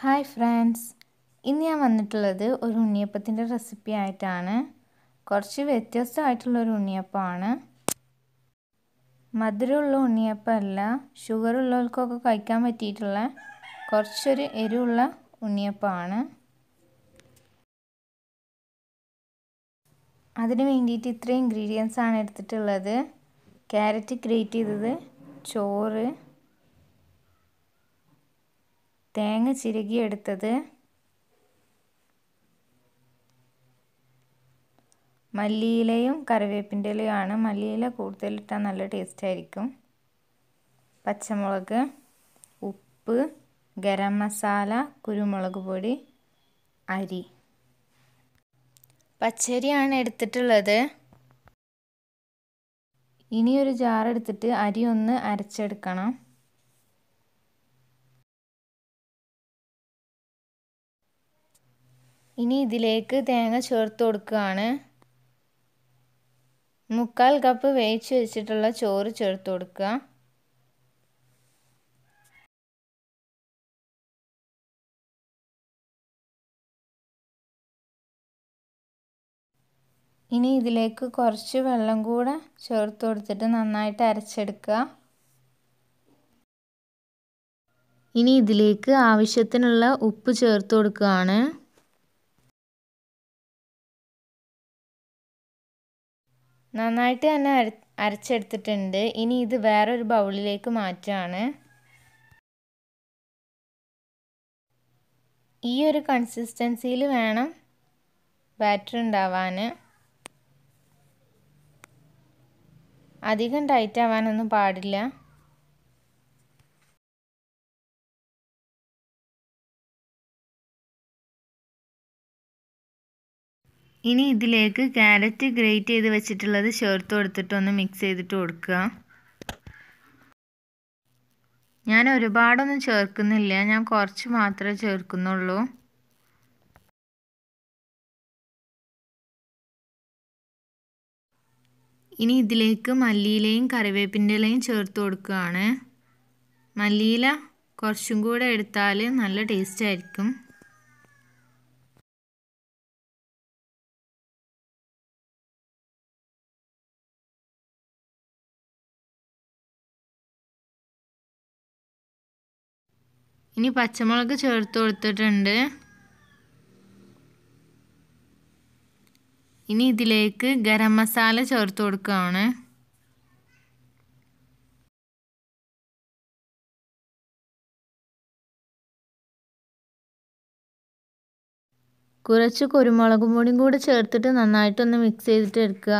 hi friends ഇന്ന് ഞാൻ വന്നിട്ടുള്ളത് ഒരു ഉണ്ണിയപ്പത്തിൻ്റെ റെസിപ്പി ആയിട്ടാണ് കുറച്ച് വ്യത്യസ്തമായിട്ടുള്ളൊരു ഉണ്ണിയപ്പമാണ് മധുരമുള്ള ഉണ്ണിയപ്പമല്ല ഷുഗർ ഉള്ളവർക്കൊക്കെ കഴിക്കാൻ പറ്റിയിട്ടുള്ള കുറച്ചൊരു എരിവുള്ള ഉണ്ണിയപ്പമാണ് അതിന് വേണ്ടിയിട്ട് ഇത്രയും ഇൻഗ്രീഡിയൻസ് ആണ് എടുത്തിട്ടുള്ളത് ക്യാരറ്റ് ഗ്രേറ്റ് ചെയ്തത് ചോറ് തേങ്ങ ചിരകിയെടുത്തത് മല്ലിയിലയും കറിവേപ്പിൻ്റെ ഇലയുമാണ് മല്ലിയില കൂടുതലിട്ടാൽ നല്ല ടേസ്റ്റ് ആയിരിക്കും പച്ചമുളക് ഉപ്പ് ഗരം മസാല കുരുമുളക് പൊടി അരി പച്ചരിയാണ് എടുത്തിട്ടുള്ളത് ഇനി ഒരു ജാർ എടുത്തിട്ട് അരി ഒന്ന് അരച്ചെടുക്കണം ഇനി ഇതിലേക്ക് തേങ്ങ ചേർത്ത് കൊടുക്കുകയാണ് മുക്കാൽ കപ്പ് വേവിച്ച് വെച്ചിട്ടുള്ള ചോറ് ചേർത്ത് കൊടുക്കുക ഇനി ഇതിലേക്ക് കുറച്ച് വെള്ളം കൂടെ ചേർത്ത് കൊടുത്തിട്ട് നന്നായിട്ട് അരച്ചെടുക്കുക ഇനി ഇതിലേക്ക് ആവശ്യത്തിനുള്ള ഉപ്പ് ചേർത്ത് കൊടുക്കുകയാണ് നന്നായിട്ട് തന്നെ അരച്ചെടുത്തിട്ടുണ്ട് ഇനി ഇത് വേറൊരു ബൗളിലേക്ക് മാറ്റുകയാണ് ഈ ഒരു കൺസിസ്റ്റൻസിയിൽ വേണം ബാറ്റർ ഉണ്ടാവാൻ അധികം ടൈറ്റ് ആവാനൊന്നും പാടില്ല ഇനി ഇതിലേക്ക് ക്യാരറ്റ് ഗ്രേറ്റ് ചെയ്ത് വെച്ചിട്ടുള്ളത് ചേർത്ത് കൊടുത്തിട്ട് ഒന്ന് മിക്സ് ചെയ്തിട്ട് കൊടുക്കുക ഞാൻ ഒരുപാടൊന്നും ചേർക്കുന്നില്ല ഞാൻ കുറച്ച് മാത്രമേ ചേർക്കുന്നുള്ളൂ ഇനി ഇതിലേക്ക് മല്ലിയിലയും കറിവേപ്പിൻ്റെ ഇലയും ചേർത്ത് കൊടുക്കുകയാണ് മല്ലിയില കുറച്ചും കൂടെ എടുത്താൽ നല്ല ടേസ്റ്റ് ആയിരിക്കും ഇനി പച്ചമുളക് ചേർത്ത് കൊടുത്തിട്ടുണ്ട് ഇനി ഇതിലേക്ക് ഗരം മസാല ചേർത്ത് കൊടുക്കുകയാണ് കുറച്ച് കുരുമുളകും പൊടിയും കൂടി ചേർത്തിട്ട് നന്നായിട്ടൊന്ന് മിക്സ് ചെയ്തിട്ട് എടുക്കുക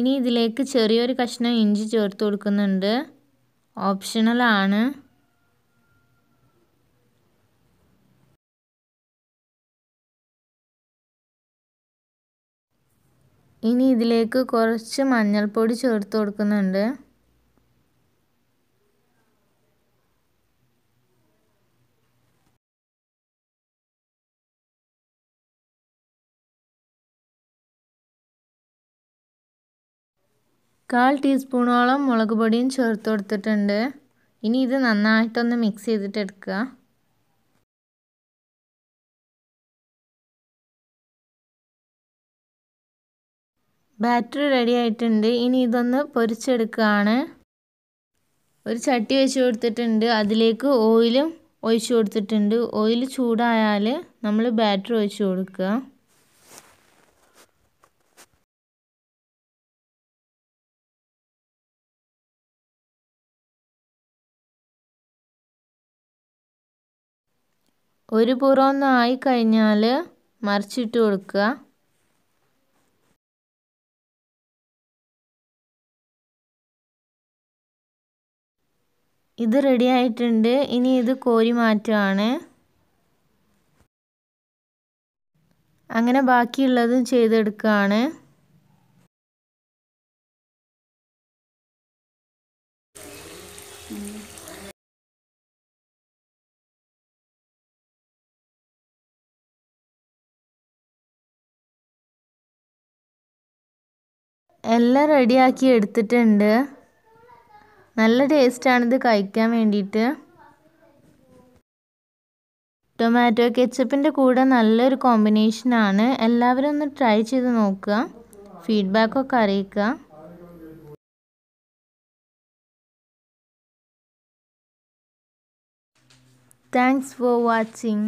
ഇനി ഇതിലേക്ക് ചെറിയൊരു കഷ്ണം ഇഞ്ചി ചേർത്ത് കൊടുക്കുന്നുണ്ട് ഓപ്ഷണലാണ് ഇനി ഇതിലേക്ക് കുറച്ച് മഞ്ഞൾപ്പൊടി ചേർത്ത് കൊടുക്കുന്നുണ്ട് കാൽ ടീസ്പൂണോളം മുളക് പൊടിയും ചേർത്ത് കൊടുത്തിട്ടുണ്ട് ഇനി ഇത് നന്നായിട്ടൊന്ന് മിക്സ് ചെയ്തിട്ട് എടുക്കുക ബാറ്റർ റെഡി ആയിട്ടുണ്ട് ഇനി ഇതൊന്ന് പൊരിച്ചെടുക്കുകയാണ് ഒരു ചട്ടി വെച്ച് കൊടുത്തിട്ടുണ്ട് അതിലേക്ക് ഓയിലും ഒഴിച്ചു കൊടുത്തിട്ടുണ്ട് ഓയിൽ ചൂടായാൽ നമ്മൾ ബാറ്റർ ഒഴിച്ചു കൊടുക്കുക ഒരു പുറം ഒന്ന് ആയിക്കഴിഞ്ഞാൽ മറിച്ചിട്ട് കൊടുക്കുക ഇത് റെഡി ആയിട്ടുണ്ട് ഇനി ഇത് കോരി മാറ്റുകയാണ് അങ്ങനെ ബാക്കിയുള്ളതും ചെയ്തെടുക്കുകയാണ് എല്ലാം റെഡിയാക്കി എടുത്തിട്ടുണ്ട് നല്ല ടേസ്റ്റാണിത് കഴിക്കാൻ വേണ്ടിയിട്ട് ടൊമാറ്റോ കെച്ചപ്പിൻ്റെ കൂടെ നല്ലൊരു കോമ്പിനേഷനാണ് എല്ലാവരും ഒന്ന് ട്രൈ ചെയ്ത് നോക്കുക ഫീഡ്ബാക്കൊക്കെ അറിയിക്കുക താങ്ക്സ് ഫോർ വാച്ചിങ്